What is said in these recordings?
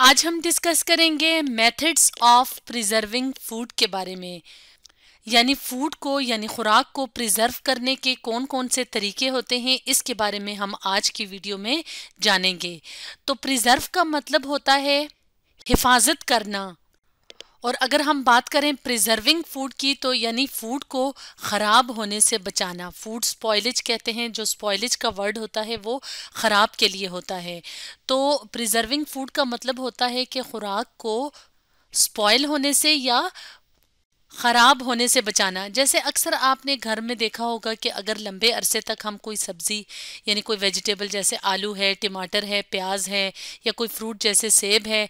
आज हम डिस्कस करेंगे मेथड्स ऑफ प्रिजर्विंग फूड के बारे में यानी फूड को यानी खुराक को प्रिजर्व करने के कौन कौन से तरीके होते हैं इसके बारे में हम आज की वीडियो में जानेंगे तो प्रिजर्व का मतलब होता है हिफाजत करना और अगर हम बात करें प्रिजर्विंग फूड की तो यानी फूड को ख़राब होने से बचाना फूड स्पॉयलेज कहते हैं जो स्पॉयलेज का वर्ड होता है वो ख़राब के लिए होता है तो प्रिजर्विंग फूड का मतलब होता है कि खुराक को स्पॉयल होने से या ख़राब होने से बचाना जैसे अक्सर आपने घर में देखा होगा कि अगर लंबे अरसे तक हम कोई सब्ज़ी यानी कोई वेजिटेबल जैसे आलू है टमाटर है प्याज है या कोई फ्रूट जैसे सेब है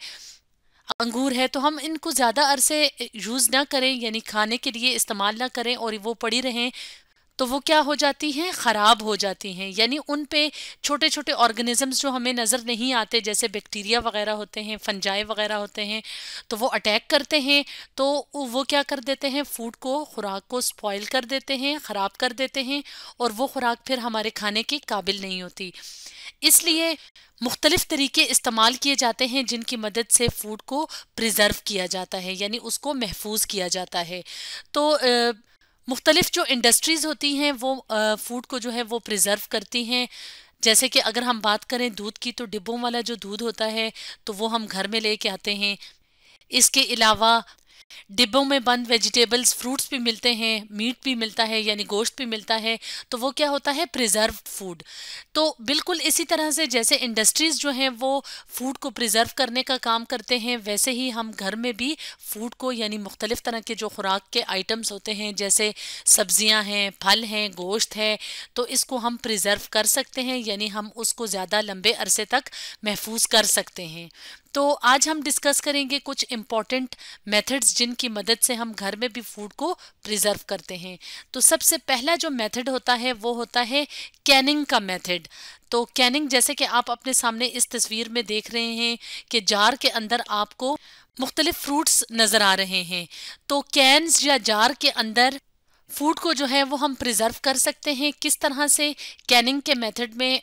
अंगूर है तो हम इनको ज़्यादा अरसे यूज़ ना करें यानी खाने के लिए इस्तेमाल ना करें और वो पड़ी रहें तो वो क्या हो जाती हैं ख़राब हो जाती हैं यानी उन पे छोटे छोटे ऑर्गेनिज़म्स जो हमें नज़र नहीं आते जैसे बैक्टीरिया वगैरह होते हैं फंजाई वगैरह होते हैं तो वो अटैक करते हैं तो वो क्या कर देते हैं फूड को खुराक को स्पॉइल कर देते हैं ख़राब कर देते हैं और वो खुराक फिर हमारे खाने के काबिल नहीं होती इसलिए मुख्तलिफ तरीके इस्तेमाल किए जाते हैं जिनकी मदद से फूड को प्रिजर्व किया जाता है यानी उसको महफूज किया जाता है तो मुख्तलिफ जो इंडस्ट्रीज़ होती हैं वो फूड को जो है वो प्रिजर्व करती हैं जैसे कि अगर हम बात करें दूध की तो डिब्बों वाला जो दूध होता है तो वो हम घर में ले आते हैं इसके अलावा डिब्बों में बंद वेजिटेबल्स फ्रूट्स भी मिलते हैं मीट भी मिलता है यानी गोश्त भी मिलता है तो वो क्या होता है प्रिजर्व फूड तो बिल्कुल इसी तरह से जैसे इंडस्ट्रीज़ जो हैं वो फूड को प्रिजर्व करने का काम करते हैं वैसे ही हम घर में भी फूड को यानी मुख्तलिफ़ तरह के जो खुराक के आइटम्स होते हैं जैसे सब्जियां हैं फल हैं गोश्त है तो इसको हम प्रिजर्व कर सकते हैं यानी हम उसको ज़्यादा लंबे अरसे तक महफूज कर सकते हैं तो आज हम डिस्कस करेंगे कुछ इम्पॉर्टेंट मेथड्स जिनकी मदद से हम घर में भी फूड को प्रिजर्व करते हैं तो सबसे पहला जो मेथड होता है वो होता है कैनिंग का मेथड तो कैनिंग जैसे कि आप अपने सामने इस तस्वीर में देख रहे हैं कि जार के अंदर आपको मुख्तलिफ फ्रूट्स नज़र आ रहे हैं तो कैंस या जार के अंदर फूड को जो है वो हम प्रिजर्व कर सकते हैं किस तरह से कैनिंग के मेथड में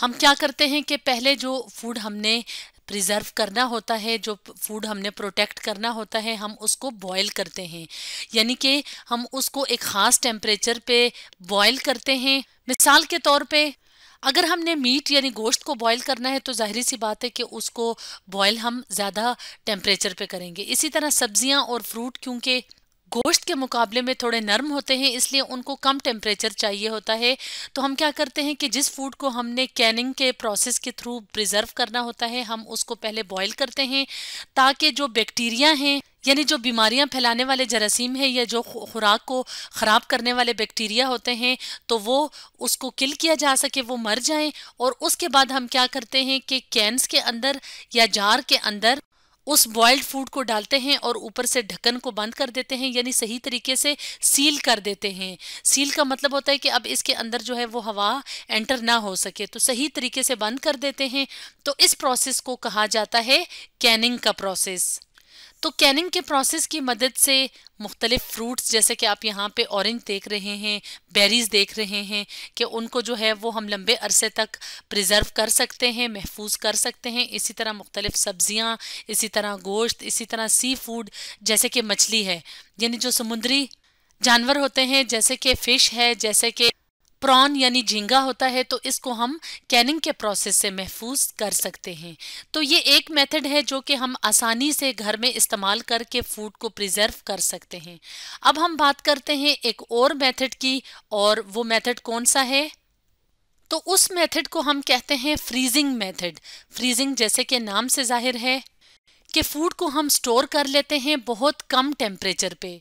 हम क्या करते हैं कि पहले जो फूड हमने प्रिजर्व करना होता है जो फूड हमने प्रोटेक्ट करना होता है हम उसको बॉयल करते हैं यानी कि हम उसको एक ख़ास टेम्परेचर पे बॉयल करते हैं मिसाल के तौर पे अगर हमने मीट यानी गोश्त को बॉयल करना है तो जाहिर सी बात है कि उसको बॉयल हम ज़्यादा टेम्परेचर पे करेंगे इसी तरह सब्जियां और फ्रूट क्योंकि गोश्त के मुकाबले में थोड़े नरम होते हैं इसलिए उनको कम टेम्परेचर चाहिए होता है तो हम क्या करते हैं कि जिस फूड को हमने कैनिंग के प्रोसेस के थ्रू प्रिजर्व करना होता है हम उसको पहले बॉईल करते हैं ताकि जो बैक्टीरिया हैं यानी जो बीमारियां फैलाने वाले जरासीम हैं या जो खुराक को ख़राब करने वाले बैक्टीरिया होते हैं तो वो उसको किल किया जा सके वो मर जाएं और उसके बाद हम क्या करते हैं कि कैंस के अंदर या जार के अंदर उस बॉइल्ड फूड को डालते हैं और ऊपर से ढक्कन को बंद कर देते हैं यानी सही तरीके से सील कर देते हैं सील का मतलब होता है कि अब इसके अंदर जो है वो हवा एंटर ना हो सके तो सही तरीके से बंद कर देते हैं तो इस प्रोसेस को कहा जाता है कैनिंग का प्रोसेस तो कैनिंग के प्रोसेस की मदद से मुख्तलिफ फ्रूट्स जैसे कि आप यहाँ पे ऑरेंज देख रहे हैं बेरीज़ देख रहे हैं कि उनको जो है वो हम लंबे अरसे तक प्रिजर्व कर सकते हैं महफूज कर सकते हैं इसी तरह मुख्तलिफ सब्ज़ियाँ इसी तरह गोश्त इसी तरह सी फूड जैसे कि मछली है यानी जो समुंदरी जानवर होते हैं जैसे कि फ़िश है जैसे कि प्रॉन यानी झींगा होता है तो इसको हम कैनिंग के प्रोसेस से महफूज कर सकते हैं तो ये एक मेथड है जो कि हम आसानी से घर में इस्तेमाल करके फूड को प्रिजर्व कर सकते हैं अब हम बात करते हैं एक और मेथड की और वो मेथड कौन सा है तो उस मेथड को हम कहते हैं फ्रीजिंग मेथड फ्रीजिंग जैसे कि नाम से जाहिर है कि फूड को हम स्टोर कर लेते हैं बहुत कम टेम्परेचर पे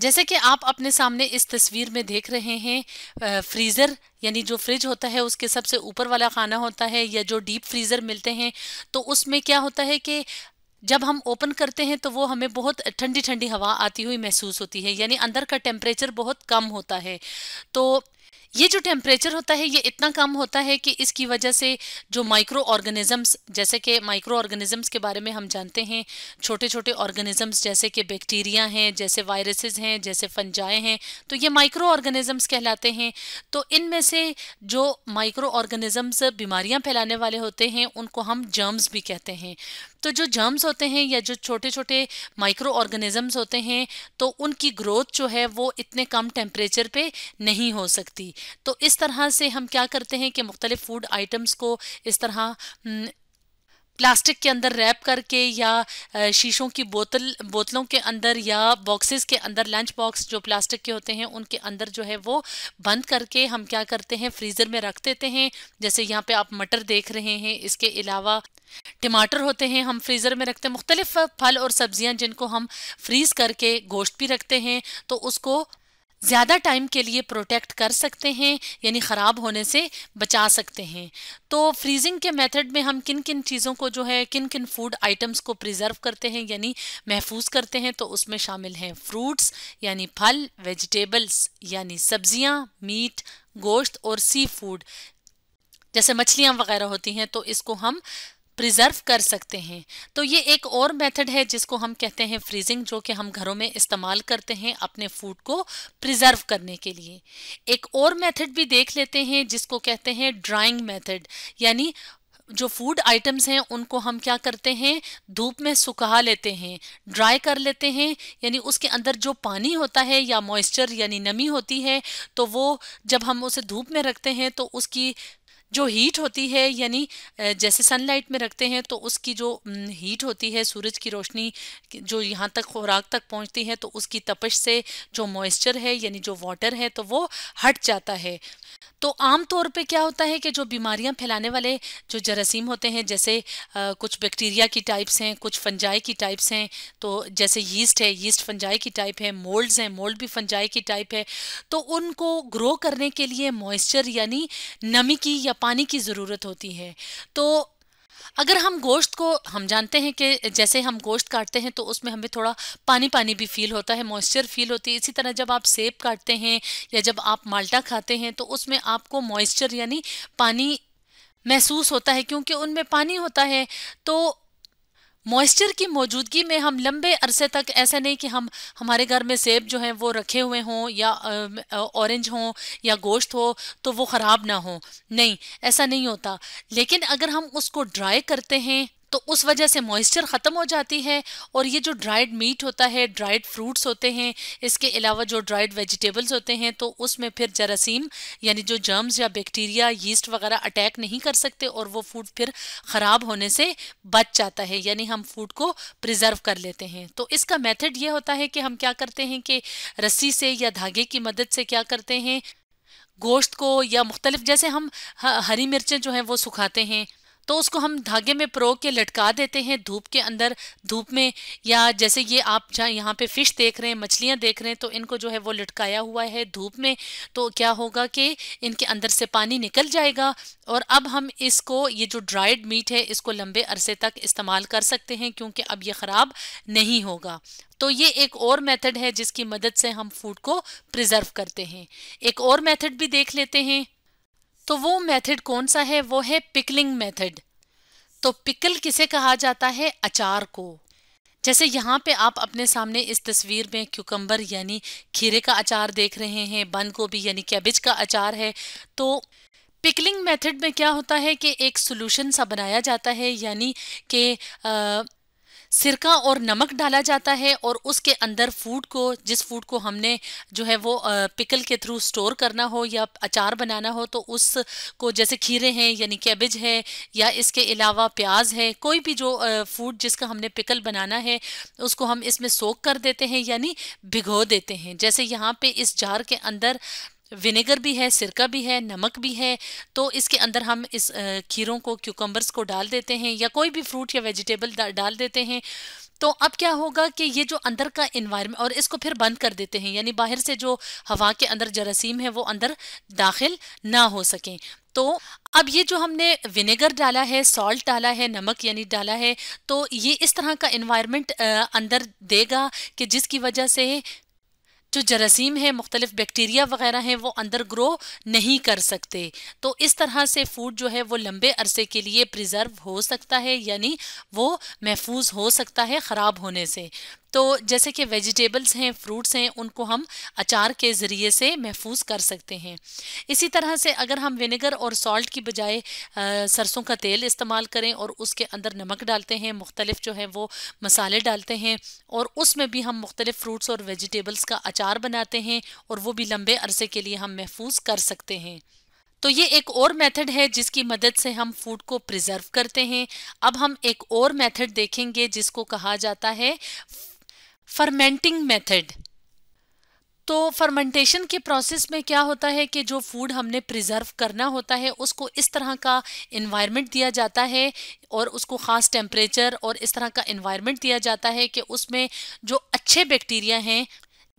जैसे कि आप अपने सामने इस तस्वीर में देख रहे हैं फ्रीज़र यानी जो फ्रिज होता है उसके सबसे ऊपर वाला खाना होता है या जो डीप फ्रीज़र मिलते हैं तो उसमें क्या होता है कि जब हम ओपन करते हैं तो वो हमें बहुत ठंडी ठंडी हवा आती हुई महसूस होती है यानी अंदर का टेम्परेचर बहुत कम होता है तो ये जो टेम्परेचर होता है ये इतना कम होता है कि इसकी वजह से जो माइक्रो ऑर्गेनिजम्स जैसे कि माइक्रो ऑर्गेनिजम्स के बारे में हम जानते हैं छोटे छोटे ऑर्गेनिजम्स जैसे कि बैक्टीरिया हैं जैसे वायरसेस हैं जैसे फंजाए हैं तो ये माइक्रो ऑर्गेनिजम्स कहलाते हैं तो इनमें से जो माइक्रो ऑर्गेनिजम्स बीमारियाँ फैलाने वाले होते हैं उनको हम जर्म्स भी कहते हैं तो जो जर्म्स होते हैं या जो छोटे छोटे माइक्रो ऑर्गेनिजम्स होते हैं तो उनकी ग्रोथ जो है वो इतने कम टेम्परेचर पे नहीं हो सकती तो इस तरह से हम क्या करते हैं कि मुख्तलिफ़ फूड आइटम्स को इस तरह प्लास्टिक हम्म, के अंदर रैप करके या शीशों की बोतल बोतलों के अंदर या बॉक्सेस के अंदर लंच बॉक्स जो प्लास्टिक के होते हैं उनके अंदर जो है वो बंद करके हम क्या करते हैं फ्रीज़र में रख देते हैं जैसे यहाँ पे आप मटर देख रहे हैं इसके अलावा टमाटर होते हैं हम फ्रीज़र में रखते हैं मुख्तलिफ फल और सब्जियां जिनको हम फ्रीज़ करके गोश्त भी रखते हैं तो उसको ज़्यादा टाइम के लिए प्रोटेक्ट कर सकते हैं यानी ख़राब होने से बचा सकते हैं तो फ्रीजिंग के मेथड में हम किन किन चीज़ों को जो है किन किन फूड आइटम्स को प्रिजर्व करते हैं यानी महफूज करते हैं तो उसमें शामिल हैं फ्रूट्स यानी फल वेजिटेबल्स यानी सब्जियां मीट गोश्त और सी फूड जैसे मछलियाँ वगैरह होती हैं तो इसको हम प्रिजर्व कर सकते हैं तो ये एक और मेथड है जिसको हम कहते हैं फ्रीजिंग जो कि हम घरों में इस्तेमाल करते हैं अपने फूड को प्रिजर्व करने के लिए एक और मेथड भी देख लेते हैं जिसको कहते हैं ड्राइंग मेथड यानी जो फूड आइटम्स हैं उनको हम क्या करते हैं धूप में सुखा लेते हैं ड्राई कर लेते हैं यानी उसके अंदर जो पानी होता है या मॉइस्चर यानी नमी होती है तो वो जब हम उसे धूप में रखते हैं तो उसकी जो हीट होती है यानी जैसे सनलाइट में रखते हैं तो उसकी जो हीट होती है सूरज की रोशनी जो यहाँ तक खुराक तक पहुँचती है तो उसकी तपश से जो मॉइस्चर है यानी जो वाटर है तो वो हट जाता है तो आमतौर पे क्या होता है कि जो बीमारियां फैलाने वाले जो जरासीम होते हैं जैसे आ, कुछ बैक्टीरिया की टाइप्स हैं कुछ फंजाई की टाइप्स हैं तो जैसे यीस्ट है यीस्ट फंजाई की टाइप है मोल्ड्स हैं मोल्ड भी फंजाई की टाइप है तो उनको ग्रो करने के लिए मॉइस्चर यानी नमी की या पानी की ज़रूरत होती है तो अगर हम गोश्त को हम जानते हैं कि जैसे हम गोश्त काटते हैं तो उसमें हमें थोड़ा पानी पानी भी फील होता है मॉइस्चर फील होती है इसी तरह जब आप सेब काटते हैं या जब आप माल्टा खाते हैं तो उसमें आपको मॉइस्चर यानी पानी महसूस होता है क्योंकि उनमें पानी होता है तो मॉइस्चर की मौजूदगी में हम लंबे अरसे तक ऐसे नहीं कि हम हमारे घर में सेब जो हैं वो रखे हुए हों या ऑरेंज हों या गोश्त हो तो वो ख़राब ना हो नहीं ऐसा नहीं होता लेकिन अगर हम उसको ड्राई करते हैं तो उस वजह से मॉइस्चर ख़त्म हो जाती है और ये जो ड्राइड मीट होता है ड्राइड फ्रूट्स होते हैं इसके अलावा जो ड्राइड वेजिटेबल्स होते हैं तो उसमें फिर जरासीम यानी जो जर्म्स या बैक्टीरिया यीस्ट वगैरह अटैक नहीं कर सकते और वो फूड फिर ख़राब होने से बच जाता है यानी हम फूड को प्रिजर्व कर लेते हैं तो इसका मेथड ये होता है कि हम क्या करते हैं कि रस्सी से या धागे की मदद से क्या करते हैं गोश्त को या मुख्तलिफ जैसे हम हरी मिर्चें जो हैं वो सुखाते हैं तो उसको हम धागे में प्रो के लटका देते हैं धूप के अंदर धूप में या जैसे ये आप जहाँ यहाँ पे फिश देख रहे हैं मछलियाँ देख रहे हैं तो इनको जो है वो लटकाया हुआ है धूप में तो क्या होगा कि इनके अंदर से पानी निकल जाएगा और अब हम इसको ये जो ड्राइड मीट है इसको लंबे अरसे तक इस्तेमाल कर सकते हैं क्योंकि अब ये ख़राब नहीं होगा तो ये एक और मेथड है जिसकी मदद से हम फूड को प्रिजर्व करते हैं एक और मेथड भी देख लेते हैं तो वो मेथड कौन सा है वो है पिकलिंग मेथड तो पिकल किसे कहा जाता है अचार को जैसे यहाँ पे आप अपने सामने इस तस्वीर में क्यूकम्बर यानी खीरे का अचार देख रहे हैं बंद गोभी यानी कैबिज का अचार है तो पिकलिंग मेथड में क्या होता है कि एक सोल्यूशन सा बनाया जाता है यानी कि सिरका और नमक डाला जाता है और उसके अंदर फूड को जिस फूड को हमने जो है वो पिकल के थ्रू स्टोर करना हो या अचार बनाना हो तो उस को जैसे खीरे हैं यानी कैबेज है या इसके अलावा प्याज है कोई भी जो फूड जिसका हमने पिकल बनाना है उसको हम इसमें सोख कर देते हैं यानी भिगो देते हैं जैसे यहाँ पे इस जार के अंदर विनेगर भी है सिरका भी है नमक भी है तो इसके अंदर हम इस खीरों को क्यूकम्बर्स को डाल देते हैं या कोई भी फ्रूट या वेजिटेबल डाल देते हैं तो अब क्या होगा कि ये जो अंदर का इन्वायरमेंट और इसको फिर बंद कर देते हैं यानी बाहर से जो हवा के अंदर जरासीम है वो अंदर दाखिल ना हो सकें तो अब ये जो हमने विनेगर डाला है सॉल्ट डाला है नमक यानी डाला है तो ये इस तरह का इन्वायरमेंट अंदर देगा कि जिसकी वजह से जो जरासीम है मुख्तलिफ बैक्टीरिया वगैरह हैं वो अंदर ग्रो नहीं कर सकते तो इस तरह से फूड जो है वो लंबे अरसे के लिए प्रिजर्व हो सकता है यानी वो महफूज हो सकता है ख़राब होने से तो जैसे कि वेजिटेबल्स हैं फ्रूट्स हैं उनको हम अचार के ज़रिए से महफूज कर सकते हैं इसी तरह से अगर हम विनेगर और सॉल्ट की बजाय सरसों का तेल इस्तेमाल करें और उसके अंदर नमक डालते हैं मुख्तलिफ जो है वो मसाले डालते हैं और उसमें भी हम मुख्तलिफ फ्रूट्स और वेजिटेबल्स का अचार बनाते हैं और वो भी लंबे अरसे के लिए हम महफूज कर सकते हैं तो ये एक और मेथड है जिसकी मदद से हम फूड को प्रिजर्व करते हैं अब हम एक और मेथड देखेंगे जिसको कहा जाता है फर्मेंटिंग मेथड तो फर्मेंटेशन के प्रोसेस में क्या होता है कि जो फूड हमने प्रिजर्व करना होता है उसको इस तरह का इन्वायरमेंट दिया जाता है और उसको ख़ास टेम्परेचर और इस तरह का इन्वायरमेंट दिया जाता है कि उसमें जो अच्छे बैक्टीरिया हैं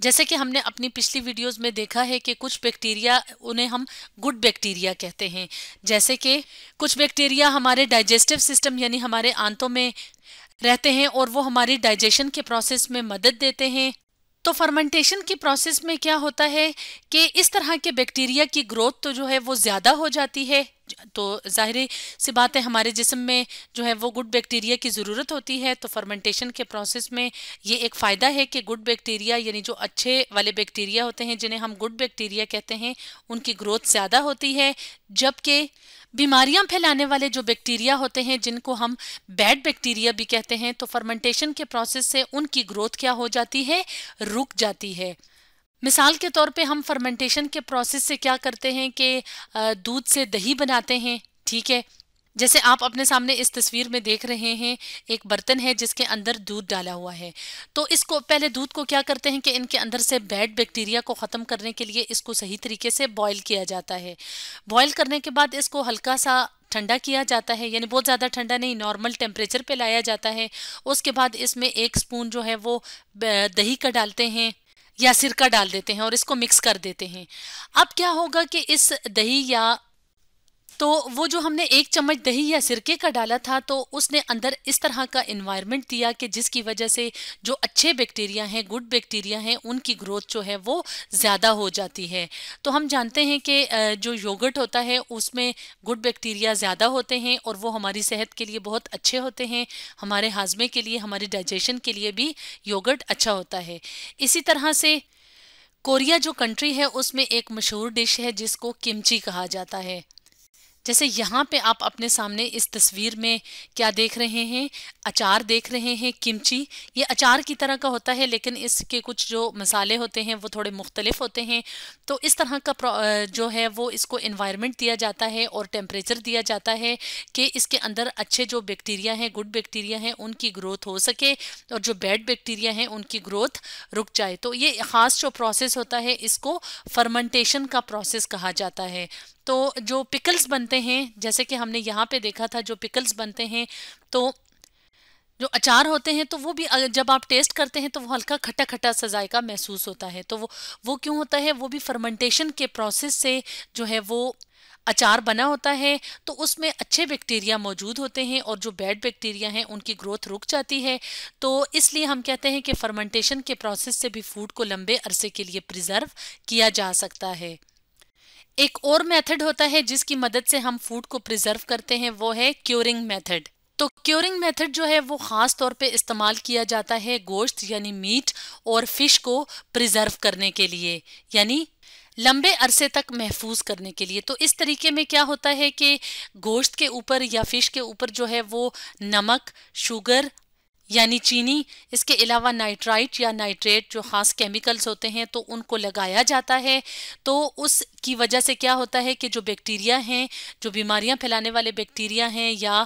जैसे कि हमने अपनी पिछली वीडियोस में देखा है कि कुछ बैक्टीरिया उन्हें हम गुड बैक्टीरिया कहते हैं जैसे कि कुछ बैक्टीरिया हमारे डाइजेस्टिव सिस्टम यानी हमारे आंतों में रहते हैं और वो हमारी डाइजेशन के प्रोसेस में मदद देते हैं तो फर्मेंटेशन की प्रोसेस में क्या होता है कि इस तरह के बैक्टीरिया की ग्रोथ तो जो है वो ज़्यादा हो जाती है तो ज़ाहिर सी बात है हमारे जिसम में जो है वो गुड बैक्टीरिया की ज़रूरत होती है तो फर्मेंटेशन के प्रोसेस में ये एक फ़ायदा है कि गुड बैक्टीरिया यानी जो अच्छे वाले बैक्टीरिया होते हैं जिन्हें हम गुड बैक्टीरिया कहते हैं उनकी ग्रोथ ज़्यादा होती है जबकि बीमारियां फैलाने वाले जो बैक्टीरिया होते हैं जिनको हम बैड बैक्टीरिया भी कहते हैं तो फर्मेंटेशन के प्रोसेस से उनकी ग्रोथ क्या हो जाती है रुक जाती है मिसाल के तौर पे हम फर्मेंटेशन के प्रोसेस से क्या करते हैं कि दूध से दही बनाते हैं ठीक है जैसे आप अपने सामने इस तस्वीर में देख रहे हैं एक बर्तन है जिसके अंदर दूध डाला हुआ है तो इसको पहले दूध को क्या करते हैं कि इनके अंदर से बैड बैक्टीरिया को ख़त्म करने के लिए इसको सही तरीके से बॉयल किया जाता है बॉयल करने के बाद इसको हल्का सा ठंडा किया जाता है यानी बहुत ज़्यादा ठंडा नहीं नॉर्मल टेम्परेचर पर लाया जाता है उसके बाद इसमें एक स्पून जो है वो दही का डालते हैं या सिरका डाल देते हैं और इसको मिक्स कर देते हैं अब क्या होगा कि इस दही या तो वो जो हमने एक चम्मच दही या सिरके का डाला था तो उसने अंदर इस तरह का इन्वायरमेंट दिया कि जिसकी वजह से जो अच्छे बैक्टीरिया हैं गुड बैक्टीरिया हैं उनकी ग्रोथ जो है वो ज़्यादा हो जाती है तो हम जानते हैं कि जो योगर्ट होता है उसमें गुड बैक्टीरिया ज़्यादा होते हैं और वो हमारी सेहत के लिए बहुत अच्छे होते हैं हमारे हाजमे के लिए हमारे डाइजेशन के लिए भी योगर्ट अच्छा होता है इसी तरह से कोरिया जो कंट्री है उसमें एक मशहूर डिश है जिसको किमची कहा जाता है जैसे यहाँ पे आप अपने सामने इस तस्वीर में क्या देख रहे हैं अचार देख रहे हैं किमची ये अचार की तरह का होता है लेकिन इसके कुछ जो मसाले होते हैं वो थोड़े मुख्तलिफ होते हैं तो इस तरह का जो है वो इसको इन्वायरमेंट दिया जाता है और टेम्परेचर दिया जाता है कि इसके अंदर अच्छे जो बैक्टीरिया हैं गुड बैक्टीरिया हैं उनकी ग्रोथ हो सके और जो बैड बैक्टीरिया हैं उनकी ग्रोथ रुक जाए तो ये ख़ास जो प्रोसेस होता है इसको फर्मेंटेशन का प्रोसेस कहा जाता है तो जो पिकल्स बनते हैं जैसे कि हमने यहाँ पे देखा था जो पिकल्स बनते हैं तो जो अचार होते हैं तो वो भी जब आप टेस्ट करते हैं तो वो हल्का खट्टा खट्टा सा जायका महसूस होता है तो वो वो क्यों होता है वो भी फर्मेंटेशन के प्रोसेस से जो है वो अचार बना होता है तो उसमें अच्छे बैक्टीरिया मौजूद होते हैं और जो बैड बैक्टीरिया हैं उनकी ग्रोथ रुक जाती है तो इसलिए हम कहते हैं कि फर्मेंटेशन के प्रोसेस से भी फूड को लंबे अरसे के लिए प्रिजर्व किया जा सकता है एक और मेथड होता है जिसकी मदद से हम फूड को प्रिजर्व करते हैं वो है क्योरिंग मेथड तो क्योरिंग मेथड जो है वो ख़ास तौर पे इस्तेमाल किया जाता है गोश्त यानी मीट और फिश को प्रिजर्व करने के लिए यानी लंबे अरसे तक महफूज करने के लिए तो इस तरीके में क्या होता है कि गोश्त के ऊपर या फिश के ऊपर जो है वो नमक शुगर यानी चीनी इसके अलावा नाइट्राइट या नाइट्रेट जो ख़ास केमिकल्स होते हैं तो उनको लगाया जाता है तो उस की वजह से क्या होता है कि जो बैक्टीरिया हैं जो बीमारियां फैलाने वाले बैक्टीरिया हैं या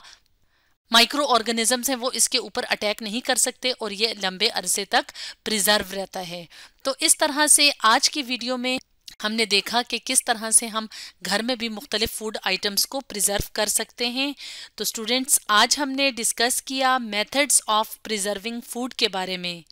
माइक्रो ऑर्गेनिजम्स हैं वो इसके ऊपर अटैक नहीं कर सकते और ये लंबे अरसे तक प्रिजर्व रहता है तो इस तरह से आज की वीडियो में हमने देखा कि किस तरह से हम घर में भी मुख्तलिफ फूड आइटम्स को प्रिजर्व कर सकते हैं तो स्टूडेंट्स आज हमने डिस्कस किया मेथड्स ऑफ प्रिजर्विंग फूड के बारे में